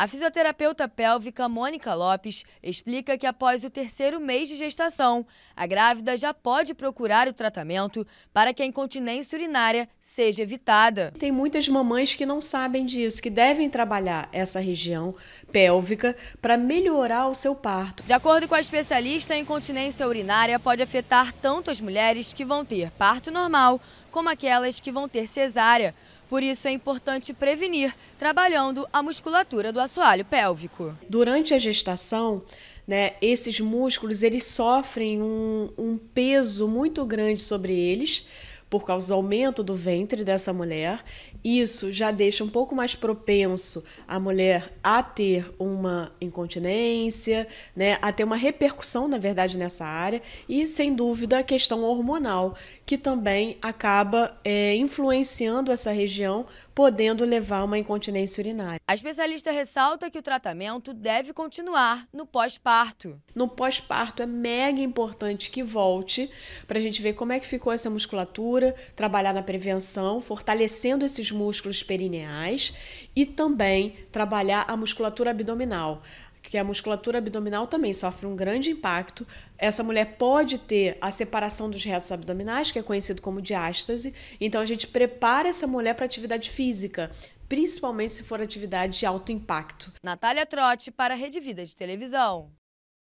A fisioterapeuta pélvica Mônica Lopes explica que após o terceiro mês de gestação, a grávida já pode procurar o tratamento para que a incontinência urinária seja evitada. Tem muitas mamães que não sabem disso, que devem trabalhar essa região pélvica para melhorar o seu parto. De acordo com a especialista, a incontinência urinária pode afetar tanto as mulheres que vão ter parto normal, como aquelas que vão ter cesárea. Por isso é importante prevenir, trabalhando a musculatura do assoalho pélvico. Durante a gestação, né, esses músculos eles sofrem um, um peso muito grande sobre eles, por causa do aumento do ventre dessa mulher. Isso já deixa um pouco mais propenso a mulher a ter uma incontinência, né, a ter uma repercussão, na verdade, nessa área, e sem dúvida a questão hormonal, que também acaba é, influenciando essa região, podendo levar a uma incontinência urinária. A especialista ressalta que o tratamento deve continuar no pós-parto. No pós-parto é mega importante que volte para a gente ver como é que ficou essa musculatura trabalhar na prevenção, fortalecendo esses músculos perineais e também trabalhar a musculatura abdominal que a musculatura abdominal também sofre um grande impacto. Essa mulher pode ter a separação dos retos abdominais, que é conhecido como diástase. Então a gente prepara essa mulher para atividade física, principalmente se for atividade de alto impacto. Natália Trotti para a Rede Vida de Televisão.